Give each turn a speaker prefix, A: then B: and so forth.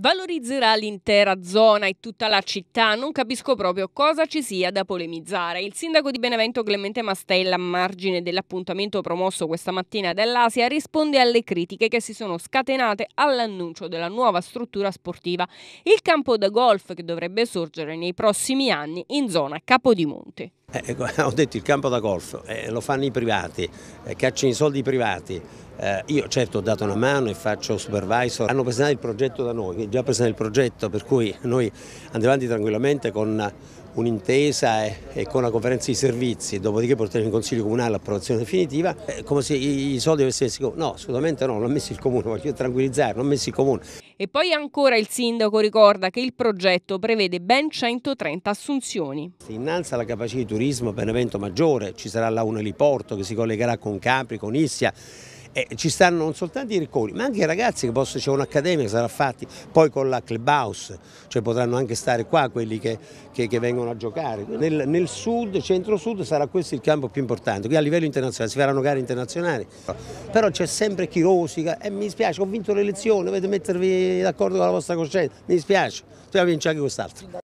A: valorizzerà l'intera zona e tutta la città. Non capisco proprio cosa ci sia da polemizzare. Il sindaco di Benevento Clemente Mastella, a margine dell'appuntamento promosso questa mattina dall'Asia, risponde alle critiche che si sono scatenate all'annuncio della nuova struttura sportiva, il campo da golf che dovrebbe sorgere nei prossimi anni in zona Capodimonte.
B: Eh, ecco, ho detto il campo da golf, eh, lo fanno i privati, eh, cacciano i soldi privati. Eh, io certo ho dato una mano e faccio supervisor. Hanno presentato il progetto da noi, già presentato il progetto per cui noi andiamo avanti tranquillamente con un'intesa e, e, con la conferenza di servizi, dopodiché porteremo in Consiglio Comunale l'approvazione definitiva, è come se i, i soldi avessero messo Comune. No, assolutamente no, l'ha messo il Comune, voglio tranquillizzare, l'ha messo il Comune.
A: E poi ancora il Sindaco ricorda che il progetto prevede ben 130 assunzioni.
B: innalza la capacità di turismo Benevento maggiore, ci sarà la Uneliporto che si collegherà con Capri, con Issia, eh, ci stanno non soltanto i ricconi ma anche i ragazzi che possono, c'è un'accademia che sarà fatta poi con la clubhouse, cioè potranno anche stare qua quelli che, che, che vengono a giocare. Nel, nel sud, centro-sud sarà questo il campo più importante, qui a livello internazionale si faranno gare internazionali, però c'è sempre chi rosica e eh, mi dispiace, ho vinto le elezioni, dovete mettervi d'accordo con la vostra coscienza, mi dispiace, dobbiamo vince anche quest'altro.